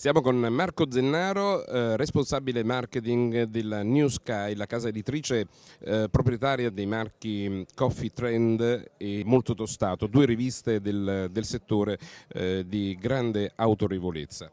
Siamo con Marco Zennaro, eh, responsabile marketing della New Sky, la casa editrice eh, proprietaria dei marchi mm, Coffee Trend e Molto Tostato, due riviste del, del settore eh, di grande autorevolezza.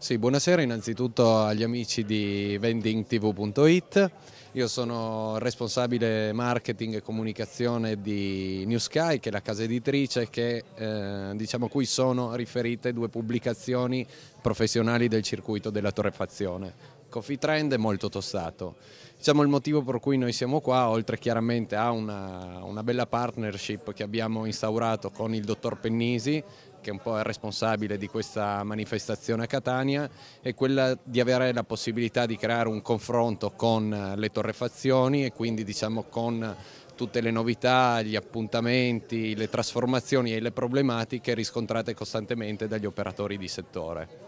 Sì, buonasera innanzitutto agli amici di vendingtv.it. Io sono responsabile marketing e comunicazione di New Sky, che è la casa editrice che, eh, diciamo, cui sono riferite due pubblicazioni professionali del circuito della torrefazione. Coffee Trend è molto tostato. Diciamo il motivo per cui noi siamo qua, oltre chiaramente a una, una bella partnership che abbiamo instaurato con il dottor Pennisi, che un po' è responsabile di questa manifestazione a Catania, è quella di avere la possibilità di creare un confronto con eh, le torrefazioni e quindi diciamo con tutte le novità, gli appuntamenti, le trasformazioni e le problematiche riscontrate costantemente dagli operatori di settore.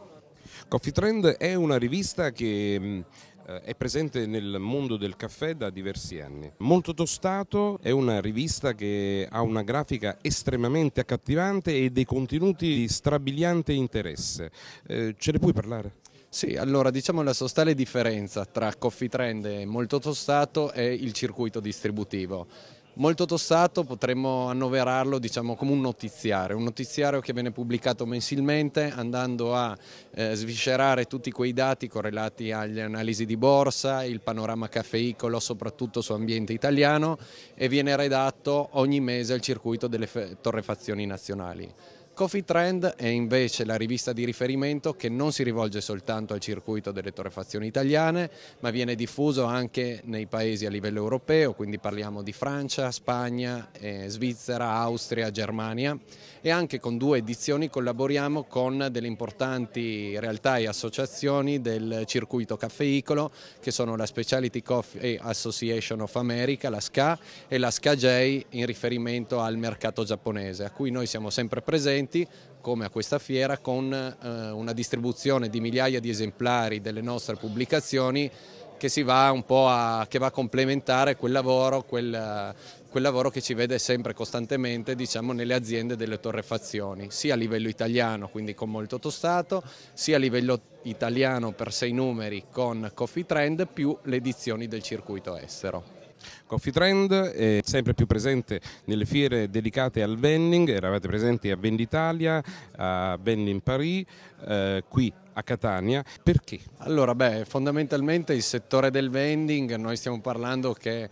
Coffee Trend è una rivista che mm, eh, è presente nel mondo del caffè da diversi anni. Molto tostato, è una rivista che ha una grafica estremamente accattivante e dei contenuti di strabiliante interesse. Eh, ce ne puoi parlare? Sì, allora diciamo la sostanziale differenza tra Coffee Trend e molto tostato è il circuito distributivo molto tossato potremmo annoverarlo diciamo, come un notiziario, un notiziario che viene pubblicato mensilmente andando a eh, sviscerare tutti quei dati correlati alle analisi di borsa, il panorama caffeicolo soprattutto su ambiente italiano e viene redatto ogni mese al circuito delle torrefazioni nazionali. Coffee Trend è invece la rivista di riferimento che non si rivolge soltanto al circuito delle torrefazioni italiane, ma viene diffuso anche nei paesi a livello europeo, quindi parliamo di Francia, Spagna, eh, Svizzera, Austria, Germania e anche con due edizioni collaboriamo con delle importanti realtà e associazioni del circuito caffeicolo che sono la Speciality Coffee Association of America, la SCA e la SCA J in riferimento al mercato giapponese a cui noi siamo sempre presenti eventi come a questa fiera con eh, una distribuzione di migliaia di esemplari delle nostre pubblicazioni che va, a, che va a, complementare quel lavoro, quel, quel lavoro, che ci vede sempre costantemente diciamo, nelle aziende delle torrefazioni, sia a livello italiano, quindi con molto tostato, sia a livello italiano per sei numeri con Coffee Trend, più le edizioni del circuito estero. Coffee Trend è sempre più presente nelle fiere dedicate al vending, eravate presenti a Venditalia, a Vending Paris, eh, qui a Catania, perché? Allora, beh, fondamentalmente il settore del vending, noi stiamo parlando che eh,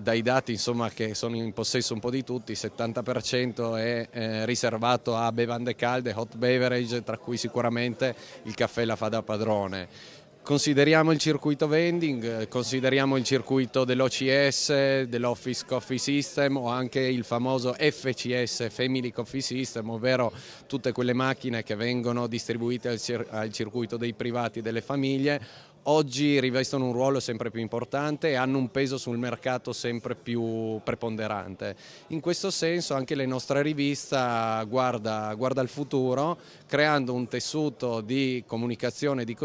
dai dati insomma, che sono in possesso un po' di tutti, il 70% è eh, riservato a bevande calde, hot beverage, tra cui sicuramente il caffè la fa da padrone. Consideriamo il circuito vending, eh, consideriamo il circuito dell'OCS, dell'Office Coffee System o anche il famoso FCS, Family Coffee System, ovvero tutte quelle macchine che vengono distribuite al, circuito dei privati e delle famiglie oggi rivestono un ruolo sempre più importante e hanno un peso sul mercato sempre più preponderante. In questo senso anche la nostra rivista eh, guarda, guarda, il futuro creando un tessuto di comunicazione, e di,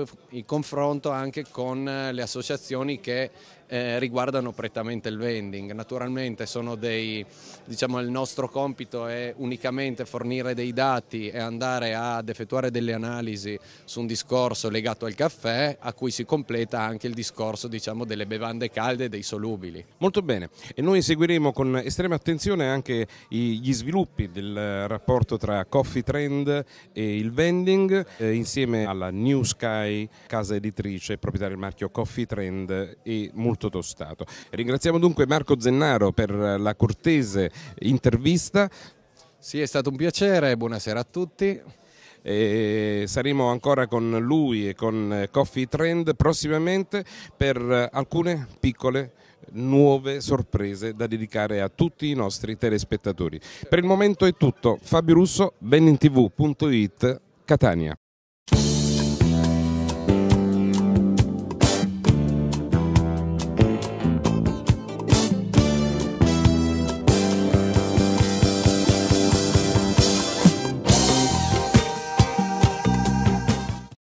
confronto anche con eh, le associazioni che eh, riguardano prettamente il vending. Naturalmente dei, diciamo, il nostro compito è unicamente fornire dei dati e andare ad effettuare delle analisi su un discorso legato al caffè a cui si completa anche il discorso diciamo, delle bevande calde e dei solubili. Molto bene e noi seguiremo con estrema attenzione anche gli sviluppi del eh, rapporto tra Coffee Trend e il vending eh, insieme alla New Sky, casa editrice proprietaria del marchio Coffee Trend e molto tostato. Ringraziamo dunque Marco Zennaro per la cortese intervista. Sì, è stato un piacere, buonasera a tutti e saremo ancora con lui e con eh, Coffee Trend prossimamente per eh, alcune piccole nuove sorprese da dedicare a tutti i nostri telespettatori. Per il momento è tutto, Fabio Russo, beninTV.it, Catania.